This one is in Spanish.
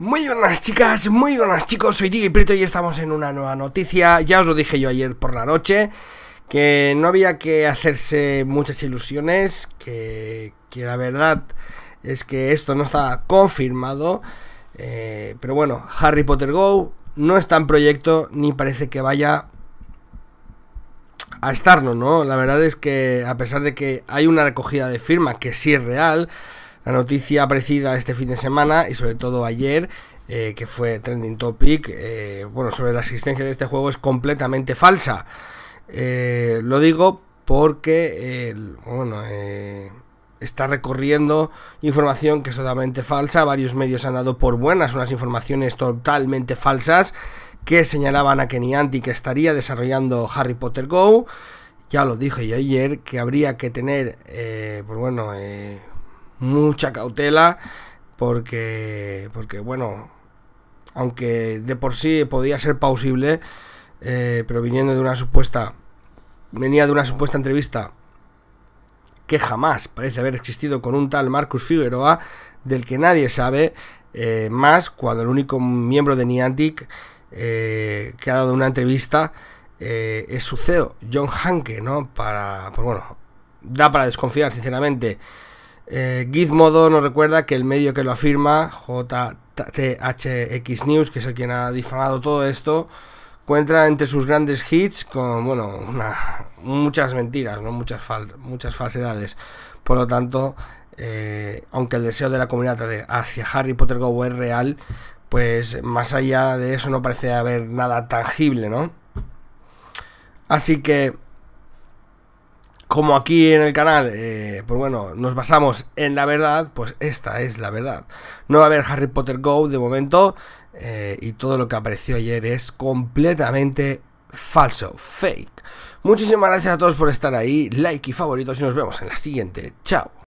Muy buenas chicas, muy buenas chicos, soy Diego Prieto y estamos en una nueva noticia. Ya os lo dije yo ayer por la noche, que no había que hacerse muchas ilusiones, que, la verdad es que esto no está confirmado. Eh, pero bueno, Harry Potter Go no está en proyecto ni parece que vaya a estarlo, ¿no? La verdad es que a pesar de que hay una recogida de firma que sí es real, la noticia aparecida este fin de semana y sobre todo ayer, eh, que fue trending topic, eh, bueno, sobre la existencia de este juego es completamente falsa. Eh, lo digo porque, bueno, está recorriendo información que es totalmente falsa. Varios medios han dado por buenas unas informaciones totalmente falsas que señalaban a que estaría desarrollando Harry Potter Go. Ya lo dije ayer que habría que tener, eh, pues bueno, mucha cautela porque, porque bueno, aunque de por sí podía ser plausible eh, pero viniendo de una supuesta, venía de una supuesta entrevista que jamás parece haber existido con un tal Marcus Figueroa, del que nadie sabe, eh, más cuando el único miembro de Niantic eh, que ha dado una entrevista es su CEO, John Hanke, ¿no? Para, pues bueno, da para desconfiar, sinceramente. Eh, Gizmodo nos recuerda que el medio que lo afirma, JTHX News, que es el quien ha difamado todo esto, cuenta entre sus grandes hits con, bueno, muchas mentiras, muchas, falsedades. Por lo tanto, eh, aunque el deseo de la comunidad hacia Harry Potter Go es real, pues más allá de eso no parece haber nada tangible, ¿no? Así que como aquí en el canal, eh, pues bueno, nos basamos en la verdad, pues esta es la verdad. No va a haber Harry Potter Go de momento eh, y todo lo que apareció ayer es completamente falso, fake. Muchísimas gracias a todos por estar ahí, like y favoritos y nos vemos en la siguiente. Chao.